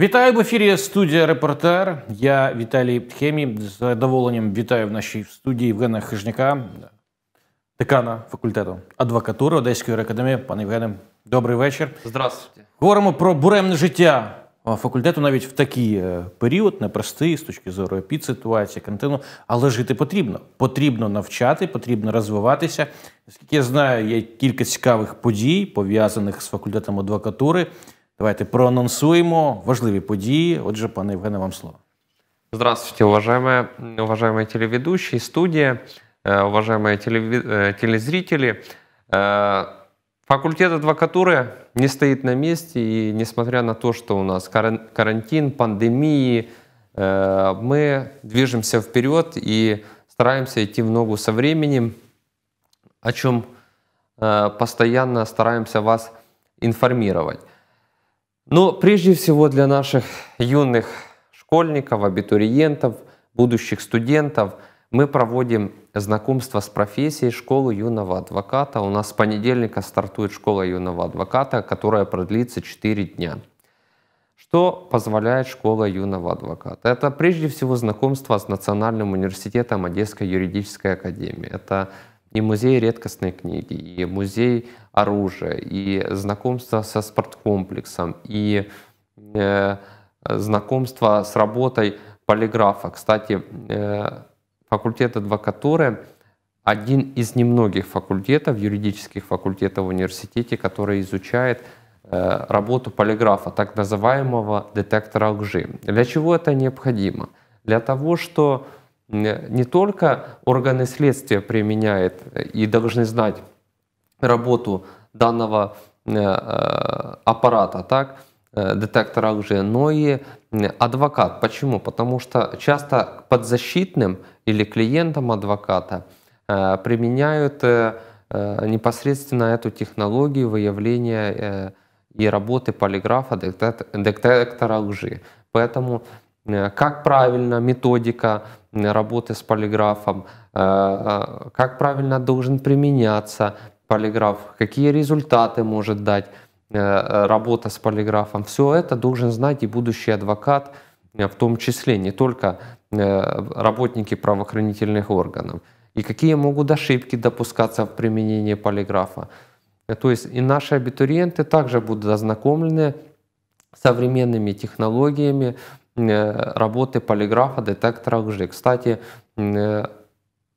Вітаю в ефірі студія Репортер. Я Віталій Птхемі. З задоволенням вітаю в нашій студії Євгена Хижняка, декана факультету адвокатури Одеської академії. Пане Євгене, добрий вечір. Здравствуйте. Говоримо про буремне життя факультету навіть в такий е, період, непростий з точки зору епідситуації, карантину, але жити потрібно. Потрібно навчати, потрібно розвиватися. Наскільки я знаю, є кілька цікавих подій, пов'язаних з факультетом адвокатури. Давайте проанонсуємо важливі події. Отже, пане Євгене, вам слово. Здравствуйте, уважаемые, уважаемые телеведущие, студия, э, уважаемые э, телезрители. Э, Факультет адвокатуры не стоит на месте, и несмотря на то, что у нас карантин, пандемии, э, мы движемся вперед и стараемся идти в ногу со временем, о чем э, постоянно стараемся вас информировать. Но прежде всего для наших юных школьников, абитуриентов, будущих студентов – мы проводим знакомство с профессией школы юного адвоката. У нас с понедельника стартует школа юного адвоката, которая продлится 4 дня. Что позволяет школа юного адвоката? Это прежде всего знакомство с Национальным университетом Одесской юридической академии. Это и музей редкостной книги, и музей оружия, и знакомство со спорткомплексом, и э, знакомство с работой полиграфа. Кстати, э, факультет адвокатуры один из немногих факультетов, юридических факультетов в университете, который изучает э, работу полиграфа, так называемого детектора лжи. Для чего это необходимо? Для того, что не только органы следствия применяют э, и должны знать работу данного э, аппарата, так, Э, детектор оружия, но и адвокат. Почему? Потому что часто подзащитным или клиентам адвоката э, применяют э, непосредственно эту технологию выявления и работы полиграфа детектора лжи. Поэтому как правильно методика работы с полиграфом, как правильно должен применяться полиграф, какие результаты может дать Э, работа с полиграфом. Все это должен знать и будущий адвокат, э, в том числе не только э, работники правоохранительных органов. И какие могут ошибки допускаться в применении полиграфа. То есть и наши абитуриенты также будут ознакомлены с современными технологиями работы полиграфа детектора лжи. Кстати,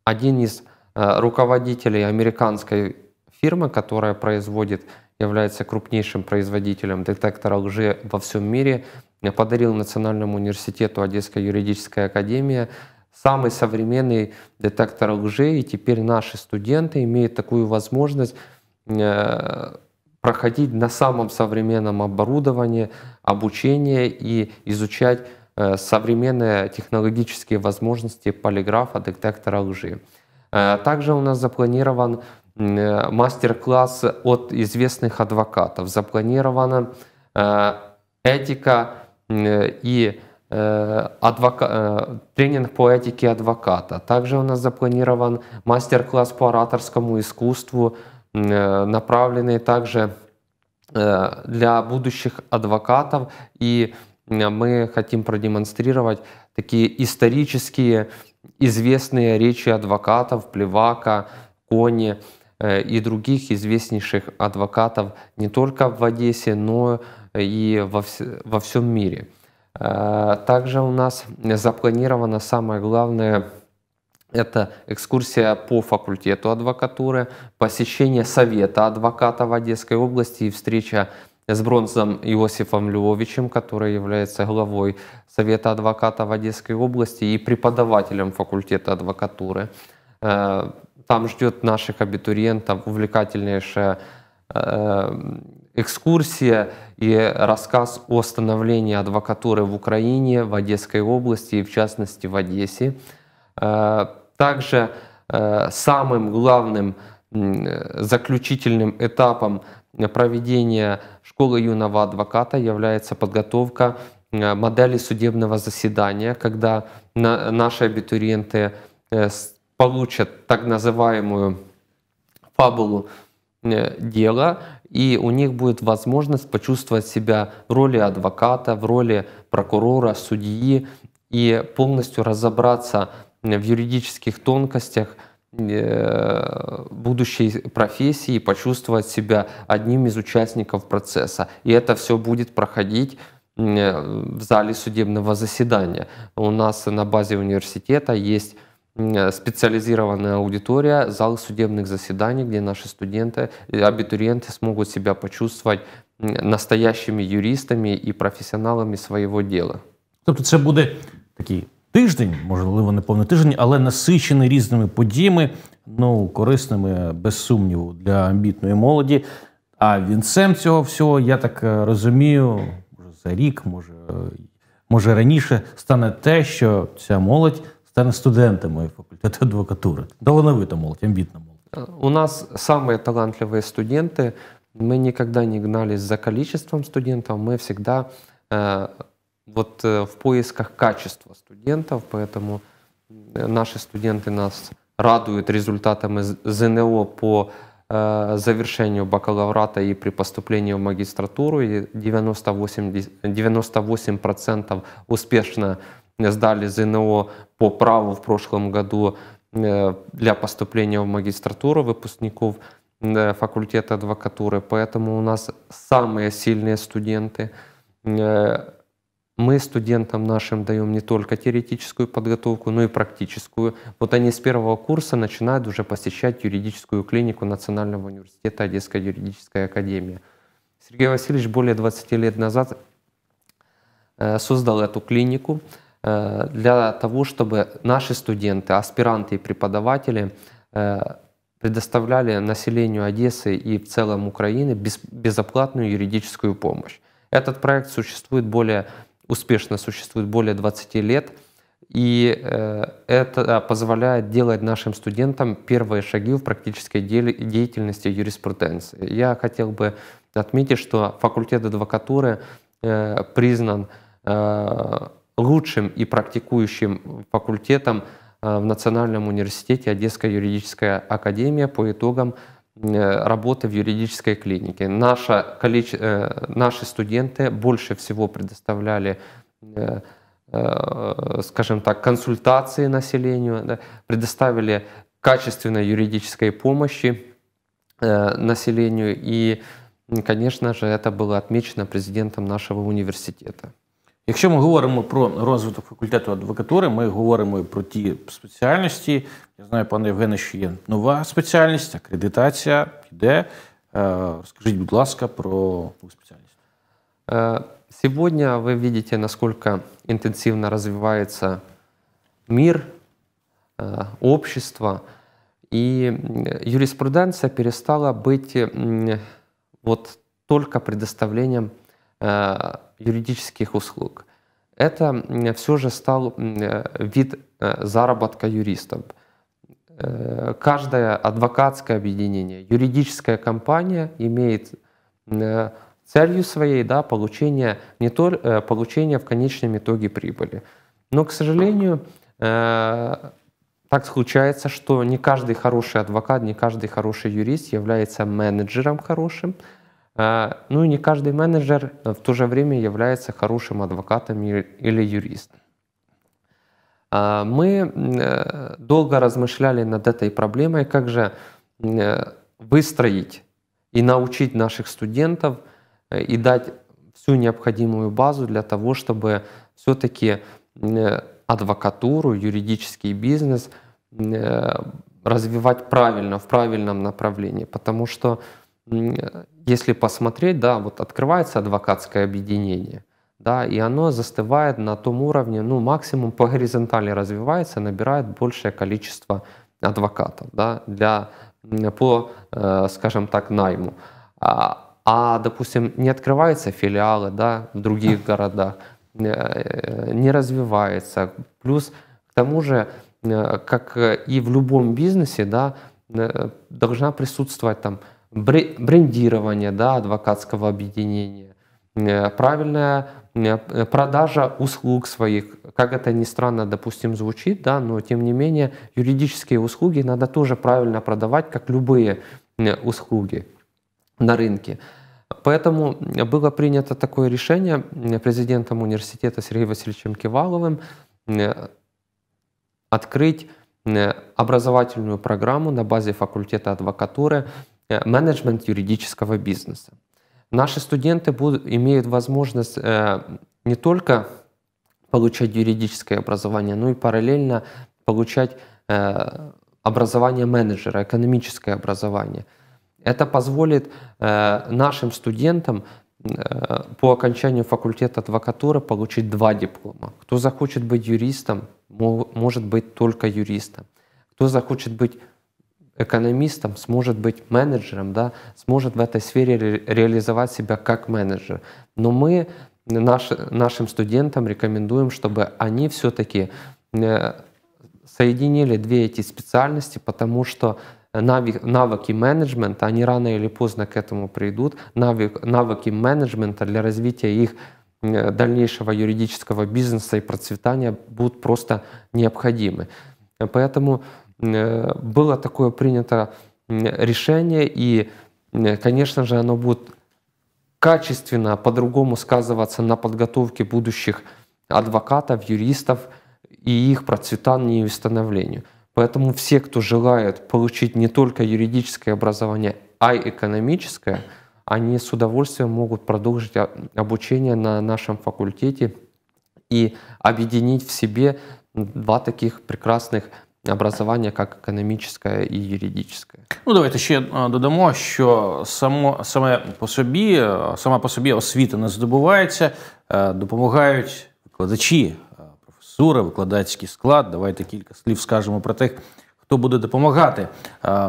один из руководителей американской фирмы, которая производит является крупнейшим производителем детектора лжи во всем мире, э, подарил Национальному университету Одесская юридическая академия самый современный детектор лжи, и теперь наши студенты имеют такую возможность э, проходить на самом современном оборудовании обучение и изучать э, современные технологические возможности полиграфа детектора лжи. Также у нас запланирован Э, мастер классы от известных адвокатов. Запланирована э, этика э, и адвока... тренинг по этике адвоката. Также у нас запланирован мастер-класс по ораторскому искусству, направленный также для будущих адвокатов. И мы хотим продемонстрировать такие исторические известные речи адвокатов Плевака, Кони, Э, и других известнейших адвокатов не только в Одессе, но и во, вс во всем мире. Э, также у нас запланировано самое главное это экскурсия по факультету адвокатуры, посещение совета адвокатов Одесской области и встреча с Бронзом Иосифом Львовичем, который является главой Совета адвокатов Одесской области и преподавателем факультета адвокатуры. Э, там ждет наших абитуриентов увлекательнейшая э, экскурсия и рассказ о становлении адвокатуры в Украине, в Одесской области и в частности в Одессе. Э, также э, самым главным заключительным этапом проведения школы юного адвоката является подготовка модели судебного заседания, когда наши абитуриенты получат так называемую фабулу э, дела, и у них будет возможность почувствовать себя в роли адвоката, в роли прокурора, судьи и полностью разобраться э, в юридических тонкостях э, будущей профессии и почувствовать себя одним из участников процесса. И это все будет проходить в зале судебного заседания. У нас на базе университета есть Э, специализированная аудитория, зал судебных заседаний, где наши студенты, э, абитуриенты смогут себя почувствовать настоящими юристами і професіоналами свого діла. Тобто, це буде такий тиждень, можливо, не повний тиждень, але насичений різними подіями, ну корисними, без сумніву, для амбітної молоді. А вінцем цього всього, я так е, розумію, за рік, може, е, може раніше стане те, що ця молодь. саме студентами факультету адвокатури. Талановито, молодь, амбітно, молодь. У нас самые талантливые студенты. Мы никогда не гнались за количеством студентов, мы всегда э, вот э, в поисках качества студентов, поэтому э, наши студенты нас радуют результатами ЗНО по э, завершению бакалаврата и при поступлении в магистратуру. И 98%, 98 успешно сдали ЗНО по праву в прошлом году э, для поступления в магистратуру выпускников э, факультета адвокатуры. Поэтому у нас самые сильные студенты. Э, мы студентам нашим даем не только теоретическую подготовку, но и практическую. Вот они с первого курса начинают уже посещать юридическую клинику Национального университета Одесская юридической академии. Сергей Васильевич более 20 лет назад создал эту клинику. Э, для того, чтобы наши студенты, аспиранты и преподаватели э, предоставляли населению Одессы и в целом Украины безоплатную юридическую помощь. Этот проект существует более успешно существует более 20 лет, и э, это позволяет делать нашим студентам первые шаги в практической деятельности юриспруденции. Я хотел бы отметить, что факультет адвокатуры признан лучшим и практикующим факультетом э, в Национальном университете Одесская юридическая академия по итогам э, работы в юридической клинике. Наша, количе, э, наши студенты больше всего предоставляли скажем так, консультации населению, да, предоставили качественной юридической помощи э, населению. И, конечно же, это было отмечено президентом нашего университета. Якщо ми говоримо про розвиток факультету адвокатури, ми говоримо про ті спеціальності. Я знаю, пане Євгене, що є нова спеціальність, акредитація йде. Е, Расскажите, будь ласка, про спеціальність. Е, сьогодні ви видите, наскільки інтенсивно розвивається мир, е, общество, і юриспруденція перестала бути вот только предоставлением Э, юридических услуг. Это все же стал э, вид э, заработка юристов. Каждое адвокатское объединение, юридическая компания имеет целью своей да, получение, не только получение в конечном итоге прибыли. Но, к сожалению, так случается, что не каждый хороший адвокат, не каждый хороший юрист является менеджером хорошим, Э, ну и не каждый менеджер э, в то же время является хорошим адвокатом или юристом. Э, мы долго размышляли над этой проблемой, как же выстроить и научить наших студентов и дать всю необходимую базу для того, чтобы все-таки адвокатуру, юридический бизнес развивать правильно, в правильном направлении. Потому что если посмотреть, да, вот открывается адвокатское объединение, да, и оно застывает на том уровне, ну, максимум по горизонтали развивается, набирает большее количество адвокатов, да, для, по, э, скажем так, найму. А, а, допустим, не открываются филиалы, да, в других городах, э, не развивается. Плюс к тому же, э, как и в любом бизнесе, да, должна присутствовать там брендирование да, адвокатского объединения, э, правильная э, продажа услуг своих. Как это ни странно, допустим, звучит, да, но тем не менее юридические услуги надо тоже правильно продавать, как любые э, услуги на рынке. Поэтому было принято такое решение президентом университета Сергеем Васильевичем Киваловым открыть образовательную программу на базе факультета адвокатуры Э, менеджмент юридического бизнеса. Наши студенты будут, имеют возможность э, не только получать юридическое образование, но и параллельно получать э, образование менеджера, экономическое образование. Это позволит нашим студентам по окончанию факультета адвокатуры получить два диплома. Кто захочет быть юристом, может быть только юристом. Кто захочет быть экономистом, сможет быть менеджером, да, сможет в этой сфере ре реализовать себя как менеджер. Но мы наш, нашим студентам рекомендуем, чтобы они все-таки э, соединили две эти специальности, потому что навыки менеджмента, они рано или поздно к этому придут, навык, навыки менеджмента для развития их э, дальнейшего юридического бизнеса и процветания будут просто необходимы. Поэтому Э, было такое принято решение, и, конечно же, оно будет качественно по-другому сказываться на подготовке будущих адвокатов, юристов и их процветанию и становлению. Поэтому все, кто желает получить не только юридическое образование, а и экономическое, они с удовольствием могут продолжить а, обучение на нашем факультете и объединить в себе два таких прекрасных образование как економічне і юридичне. Ну давайте ще э, додамо, що само саме по собі, э, сама по собі освіта не здобувається, э, допомагають викладачі, професура, викладацький склад. Давайте кілька слів скажемо про тих, хто буде допомагати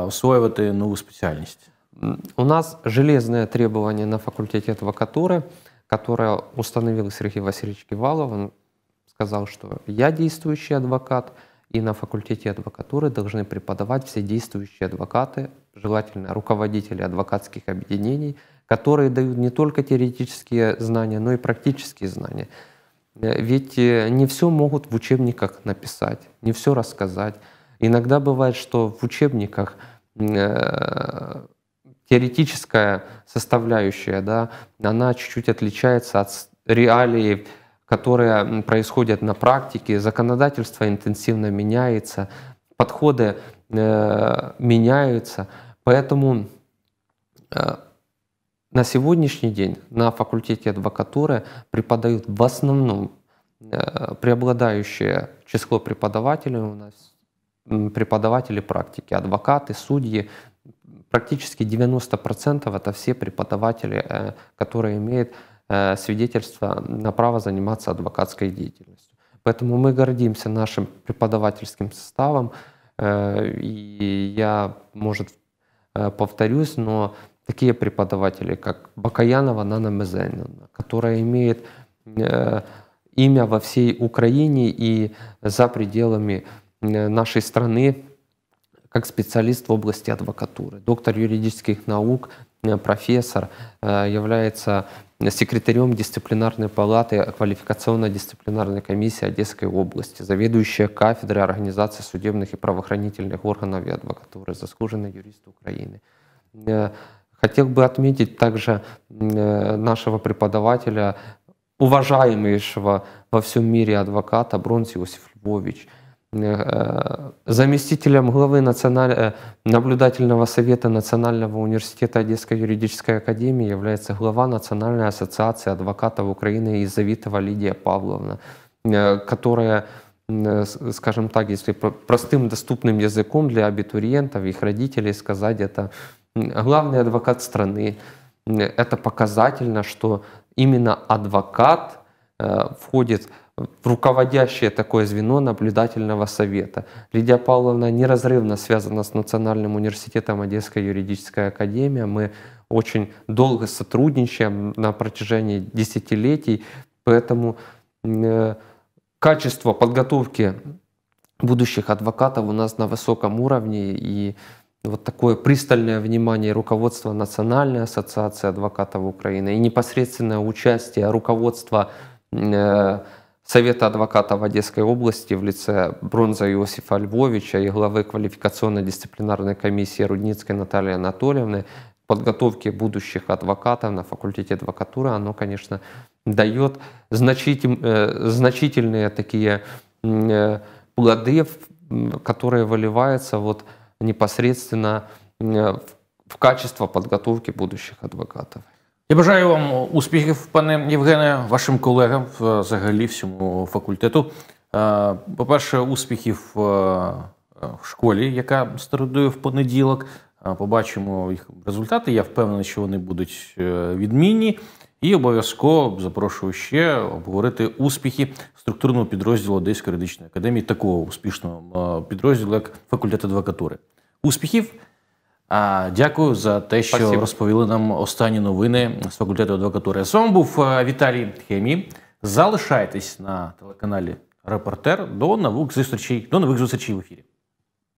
освоювати нову спеціальність. У нас железне требування на факультете адвокатуры, которое установил Сергей Васильевич Кивалов. Он сказал, что я действующий адвокат – и на факультете адвокатуры должны преподавать все действующие адвокаты, желательно руководители адвокатских объединений, которые дают не только теоретические знания, но и практические знания. Э, ведь э, не все могут в учебниках написать, не все рассказать. Иногда бывает, что в учебниках э, теоретическая составляющая, да, она чуть-чуть отличается от реалии которые происходят на практике, законодательство интенсивно меняется, подходы э, меняются. Поэтому э, на сегодняшний день на факультете адвокатуры преподают в основном э, преобладающее число преподавателей у нас преподаватели практики, адвокаты, судьи. Практически 90% это все преподаватели, э, которые имеют Э, свидетельство на право заниматься адвокатской деятельностью. Поэтому мы гордимся нашим преподавательским составом, э, и я, может, э, повторюсь, но такие преподаватели, как Бакаянова Нана Мезенина, которая имеет имя во всей Украине и за пределами нашей страны как специалист в области адвокатуры, доктор юридических наук Э, профессор э, является секретарем дисциплинарной палаты э, квалификационно-дисциплинарной комиссии Одесской области, заведующая кафедрой организации судебных и правоохранительных органов и адвокатуры, заслуженный юрист Украины. Хотел бы отметить также нашего преподавателя, уважаемейшего во всем мире адвоката Бронс Иосиф Львович – заместителем главы националь... наблюдательного совета Национального университета Одесской юридической академии является глава Национальной ассоциации адвокатов Украины Изавитова Лидия Павловна, э, которая, э, скажем так, если простым доступным языком для абитуриентов, их родителей сказать, это главный адвокат страны. Это показательно, что именно адвокат э, входит в руководящее такое звено наблюдательного совета. Лидия Павловна неразрывно связана с Национальным университетом Одесской юридической академии. Мы очень долго сотрудничаем на протяжении десятилетий, поэтому э, качество подготовки будущих адвокатов у нас на высоком уровне и вот такое пристальное внимание руководства Национальной ассоциации адвокатов Украины и непосредственное участие руководства э, Совета адвокатов Одесской области в лице Бронза Иосифа Львовича и главы квалификационно-дисциплинарной комиссии Рудницкой Натальи Анатольевны подготовки будущих адвокатов на факультете адвокатуры, оно, конечно, дает э, значительные такие э, плоды, которые выливаются вот непосредственно э, в качество подготовки будущих адвокатов. Я бажаю вам успіхів, пане Євгене, вашим колегам, е, взагалі всьому факультету. Е, по-перше, успіхів е, в школі, яка стартує в понеділок. Побачимо їх результати. Я впевнений, що вони будуть відмінні. І обов'язково запрошую ще обговорити успіхи структурного підрозділу Одеської юридичної академії, такого успішного підрозділу, як факультет адвокатури. Успіхів! А, Дякую за те, що Спасибо. розповіли нам останні новини з факультету адвокатури. З вами був е, Віталій Хемій. Залишайтесь на телеканалі Репортер. До нових зустрічей. До нових зустрічей в ефірі.